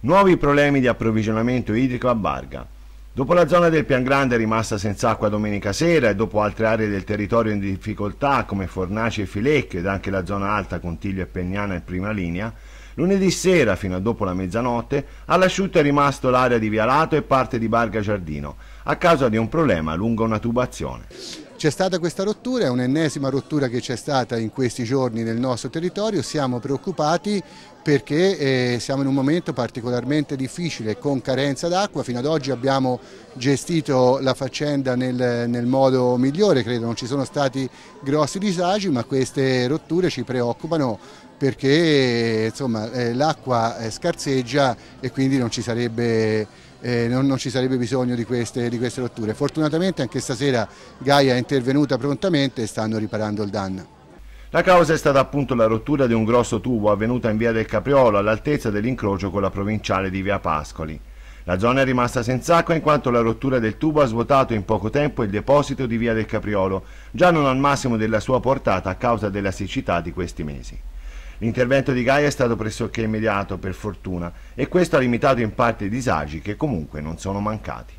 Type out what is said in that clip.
Nuovi problemi di approvvigionamento idrico a Barga. Dopo la zona del Pian Grande rimasta senza acqua domenica sera e dopo altre aree del territorio in difficoltà come Fornaci e Filecchio ed anche la zona alta Contiglio e Pegnana in prima linea, lunedì sera fino a dopo la mezzanotte all'asciutto è rimasto l'area di Vialato e parte di Barga Giardino, a causa di un problema lungo una tubazione. C'è stata questa rottura, è un'ennesima rottura che c'è stata in questi giorni nel nostro territorio, siamo preoccupati perché eh, siamo in un momento particolarmente difficile con carenza d'acqua, fino ad oggi abbiamo gestito la faccenda nel, nel modo migliore, credo non ci sono stati grossi disagi, ma queste rotture ci preoccupano perché eh, l'acqua eh, scarseggia e quindi non ci sarebbe eh, non, non, ci sarebbe bisogno di queste, di queste rotture. Fortunatamente anche stasera Gaia è intervenuta prontamente e stanno riparando il danno. La causa è stata appunto la rottura di un grosso tubo avvenuta in via del Capriolo all'altezza dell'incrocio con la provinciale di via Pascoli. La zona è rimasta senza acqua in quanto la rottura del tubo ha svuotato in poco tempo il deposito di via del Capriolo, già non al massimo della sua portata a causa della siccità di questi mesi. L'intervento di Gaia è stato pressoché immediato, per fortuna, e questo ha limitato in parte i disagi che comunque non sono mancati.